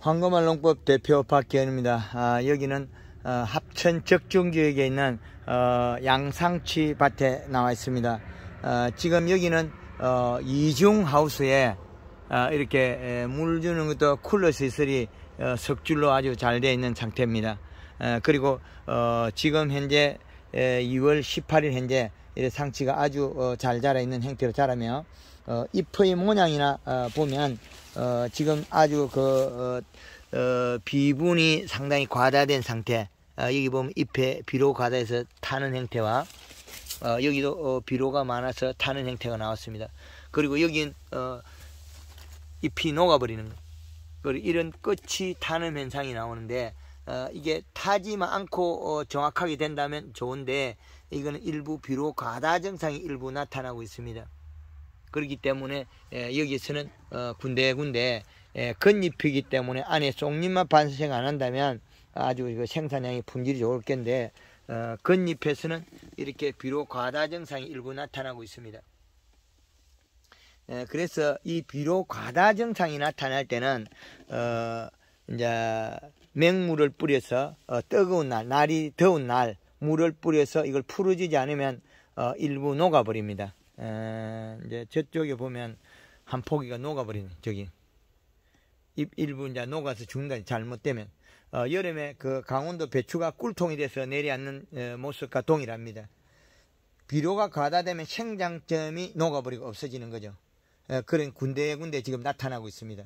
황금알롱법 대표 박기현입니다. 아, 여기는 어, 합천 적중지역에 있는 어, 양상치 밭에 나와 있습니다. 어, 지금 여기는 어, 이중하우스에 어, 이렇게 에, 물 주는 것도 쿨러 시설이 어, 석줄로 아주 잘 되어 있는 상태입니다. 그리고 지금 현재 에, 2월 18일 현재 상치가 아주 잘 자라 있는 형태로 자라며 잎의 모양이나 보면 어, 지금 아주 그 어, 어, 비분이 상당히 과다된 상태 어, 여기 보면 잎에 비로 과다해서 타는 형태와 어, 여기도 어, 비로가 많아서 타는 형태가 나왔습니다. 그리고 여기는 어, 잎이 녹아버리는 그리고 이런 끝이 타는 현상이 나오는데 어, 이게 타지만 않고 어, 정확하게 된다면 좋은데 이거는 일부 비로 과다 증상이 일부 나타나고 있습니다. 그렇기 때문에 예, 여기서는 어, 군데군데 예, 건잎이기 때문에 안에 속잎만 반생 안 한다면 아주 그 생산량이 품질이 좋을 텐데 어, 건잎에서는 이렇게 비로 과다 증상이 일부 나타나고 있습니다. 예, 그래서 이비로 과다 증상이 나타날 때는 어, 이제 맹물을 뿌려서 뜨거운 날, 날이 더운 날 물을 뿌려서 이걸 풀어지지 않으면 일부 녹아버립니다. 에, 이제 저쪽에 보면 한 포기가 녹아버리는 저기 잎 일부 이제 녹아서 죽는다 잘못되면 어, 여름에 그 강원도 배추가 꿀통이 돼서 내려앉는 에, 어, 모습과 동일합니다. 비료가 과다되면 생장점이 녹아버리고 없어지는 거죠. 에, 그런 군데군데 지금 나타나고 있습니다.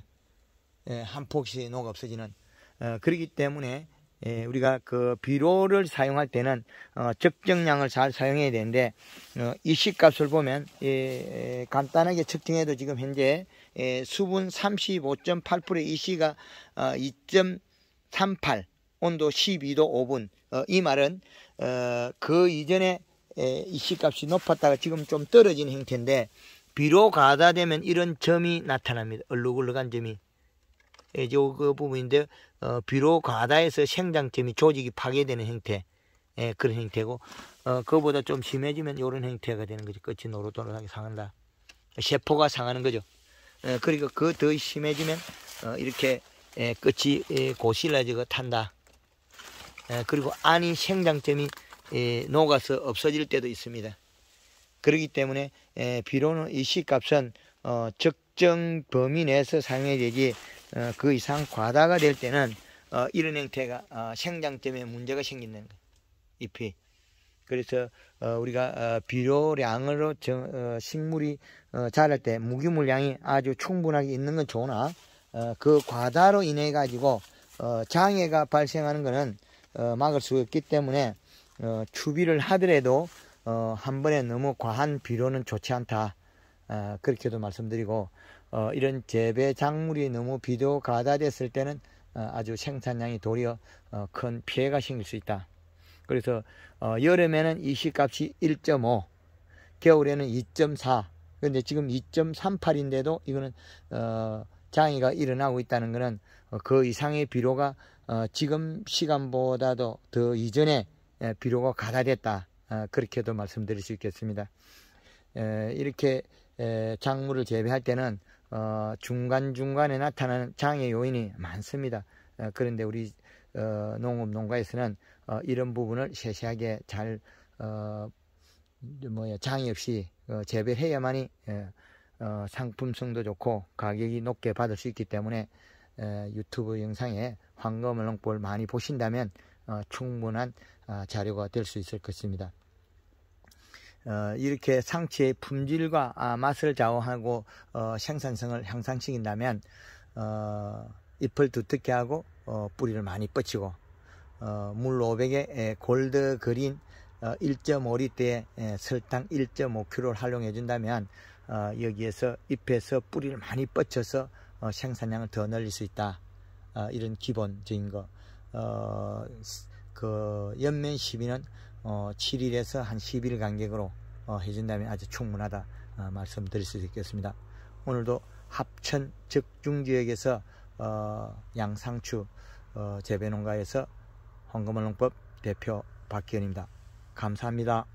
한 폭씩 녹아 없어지는 어, 그러기 때문에 예, 우리가 그 비료를 사용할 때는 어, 적정량을 잘 사용해야 되는데 어, 이식값을 보면 예, 예, 간단하게 측정해도 지금 현재 예, 수분 35.8%의 이씨가 어, 2.38 온도 12도 5분 어, 이 말은 어, 그 이전에 예, 이씨값이 높았다가 지금 좀 떨어진 형태인데 비료 가다 되면 이런 점이 나타납니다. 얼룩얼룩한 점이 예, 이제 그 부분인데 어, 비료 과다해서 생장점이 조직이 파괴되는 형태 예, 그런 형태고 어, 그보다 좀 심해지면 이런 형태가 되는 거죠. 끝이 노릇노릇하게 상한다. 세포가 상하는 거죠. 예, 그리고 그러니까 그더 심해지면 어, 이렇게 예, 끝이 예, 고실라지가 탄다. 예, 그리고 안이 생장점이 예, 녹아서 없어질 때도 있습니다. 그렇기 때문에 예, 비료는 이 C값은 어, 적정 범위 내에서 사용해되지 어, 그 이상 과다가 될 때는 어, 이런 형태가 어, 생장점에 문제가 생기는 잎이. 그래서 우리가 비료량으로 식물이 자랄 때 무기물량이 아주 충분하게 있는 건 좋으나 그 과다로 인해 가지고 장애가 발생하는 것은 막을 수 없기 때문에 추비를 하더라도 한 번에 너무 과한 비료는 좋지 않다 그렇게도 말씀드리고 어, 이런 재배 작물이 너무 비도 가다됐을 때는 어, 아주 생산량이 도리어 어, 큰 피해가 생길 수 있다. 그래서 어, 여름에는 이시값이 1.5, 겨울에는 2.4. 그런데 지금 2.38인데도 이거는 어, 장애가 일어나고 있다는 것은 어, 그 이상의 비료가 어, 지금 시간보다도 더 이전에 에, 예, 비료가 가다됐다. 어, 그렇게도 말씀드릴 수 있겠습니다. 에, 이렇게 에, 작물을 재배할 때는 어, 중간중간에 나타나는 장애 요인이 많습니다. 어, 그런데 우리 어, 농업 농가에서는 어, 이런 부분을 세세하게 잘 어, 뭐야 장애 없이 어, 재배해야만이 예, 어, 상품성도 좋고 가격이 높게 받을 수 있기 때문에 에, 어, 유튜브 영상에 황금을 농을 많이 보신다면 어, 충분한 어, 자료가 될 수 있을 것입니다. 어, 이렇게 상추의 품질과 아, 맛을 좌우하고 어, 생산성을 향상시킨다면 어, 잎을 두텁게 하고 어, 뿌리를 많이 뻗치고 어, 물 500에 골드 그린 1 어, 5리터에 설탕 1.5kg를 활용해 준다면 여기에서 잎에서 뿌리를 많이 뻗쳐서 생산량을 더 늘릴 수 있다 이런 기본적인 거. 그 연면 시비는 어, 7일에서 한 10일 간격으로 어, 해준다면 아주 충분하다 어, 말씀드릴 수 있겠습니다. 오늘도 합천 적중지역에서 어, 양상추 재배농가에서 황금원농법 대표 박기현입니다. 감사합니다.